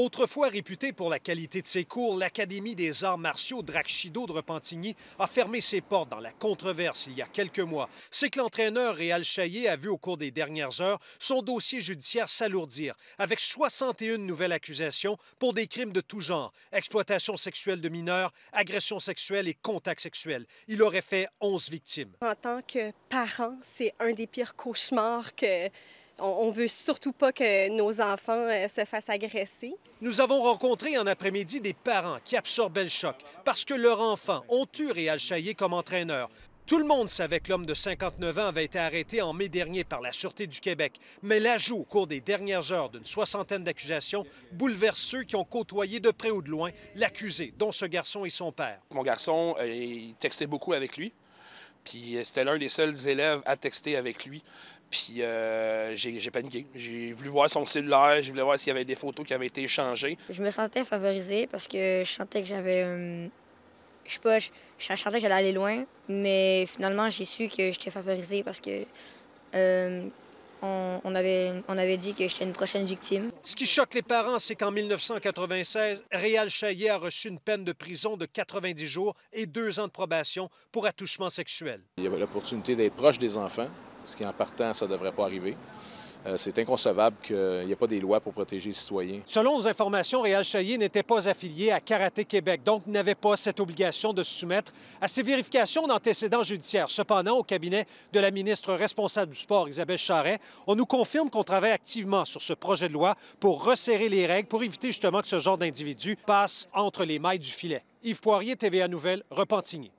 Autrefois réputée pour la qualité de ses cours, l'Académie des arts martiaux Drakshido de Repentigny a fermé ses portes dans la controverse il y a quelques mois. C'est que l'entraîneur Réal Chaillé a vu au cours des dernières heures son dossier judiciaire s'alourdir, avec 61 nouvelles accusations pour des crimes de tout genre, exploitation sexuelle de mineurs, agression sexuelle et contact sexuel. Il aurait fait 11 victimes. En tant que parent, c'est un des pires cauchemars que on, veut surtout pas que nos enfants euh, se fassent agresser. Nous avons rencontré en après-midi des parents qui absorbaient le choc parce que leurs enfants ont eu Réal Chaillé comme entraîneur. Tout le monde savait que l'homme de 59 ans avait été arrêté en mai dernier par la Sûreté du Québec, mais l'ajout au cours des dernières heures d'une soixantaine d'accusations bouleverse ceux qui ont côtoyé de près ou de loin l'accusé, dont ce garçon et son père. Mon garçon, euh, il textait beaucoup avec lui, puis euh, c'était l'un des seuls élèves à texter avec lui. Puis euh, j'ai paniqué. J'ai voulu voir son cellulaire, je voulais voir s'il y avait des photos qui avaient été échangées. Je me sentais favorisé parce que je sentais que j'avais. Euh, je sais pas, je, sentais que j'allais aller loin, mais finalement, j'ai su que j'étais favorisé parce que. Euh, on, avait, on avait dit que j'étais une prochaine victime. Ce qui choque les parents, c'est qu'en 1996, Réal Chaillet a reçu une peine de prison de 90 jours et deux ans de probation pour attouchement sexuel. Il y avait l'opportunité d'être proche des enfants, parce qui partant, ça ne devrait pas arriver. Euh, c'est inconcevable qu'il n'y ait pas des lois pour protéger les citoyens. Selon nos informations, Réal Chaillé n'était pas affilié à Karaté Québec, donc n'avait pas cette obligation de se soumettre à ces vérifications d'antécédents judiciaires. Cependant, au cabinet de la ministre responsable du sport, Isabelle Charret, on nous confirme qu'on travaille activement sur ce projet de loi pour resserrer les règles, pour éviter justement que ce genre d'individu passe entre les mailles du filet. Yves Poirier, TVA Nouvelle, Repentigny.